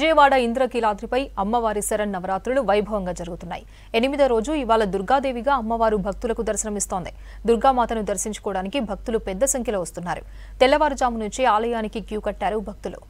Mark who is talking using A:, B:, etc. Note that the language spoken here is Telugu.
A: విజయవాడ ఇంద్రకీలాద్రిపై అమ్మవారి శరణ్ నవరాత్రులు వైభవంగా జరుగుతున్నాయి ఎనిమిదో రోజు ఇవాళ దుర్గాదేవిగా అమ్మవారు భక్తులకు దర్శనమిస్తోంది దుర్గామాతను దర్శించుకోవడానికి భక్తులు పెద్ద సంఖ్యలో వస్తున్నారు తెల్లవారుజాము నుంచి ఆలయానికి క్యూ కట్టారు భక్తులు